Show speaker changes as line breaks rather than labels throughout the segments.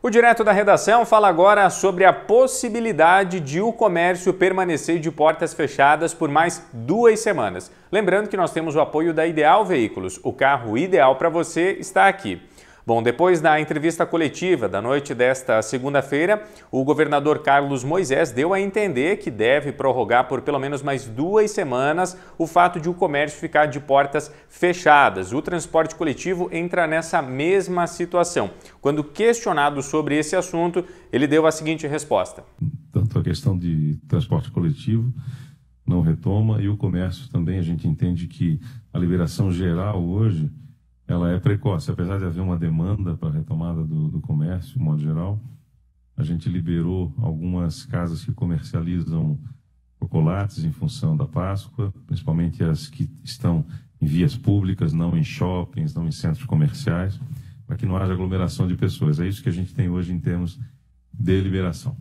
O Direto da Redação fala agora sobre a possibilidade de o comércio permanecer de portas fechadas por mais duas semanas. Lembrando que nós temos o apoio da Ideal Veículos. O carro ideal para você está aqui. Bom, depois da entrevista coletiva da noite desta segunda-feira, o governador Carlos Moisés deu a entender que deve prorrogar por pelo menos mais duas semanas o fato de o comércio ficar de portas fechadas. O transporte coletivo entra nessa mesma situação. Quando questionado sobre esse assunto, ele deu a seguinte resposta:
tanto a questão de transporte coletivo não retoma e o comércio também a gente entende que a liberação geral hoje ela é precoce. Apesar de haver uma demanda para a retomada do, do comércio, de modo geral, a gente liberou algumas casas que comercializam chocolates em função da Páscoa, principalmente as que estão em vias públicas, não em shoppings, não em centros comerciais, para que não haja aglomeração de pessoas. É isso que a gente tem hoje em termos de liberação.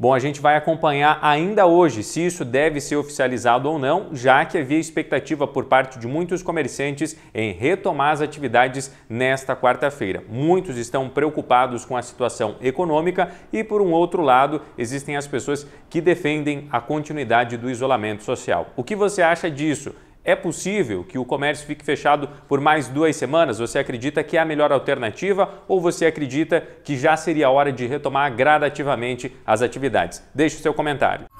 Bom, a gente vai acompanhar ainda hoje se isso deve ser oficializado ou não, já que havia expectativa por parte de muitos comerciantes em retomar as atividades nesta quarta-feira. Muitos estão preocupados com a situação econômica e, por um outro lado, existem as pessoas que defendem a continuidade do isolamento social. O que você acha disso? É possível que o comércio fique fechado por mais duas semanas? Você acredita que é a melhor alternativa ou você acredita que já seria a hora de retomar gradativamente as atividades? Deixe o seu comentário.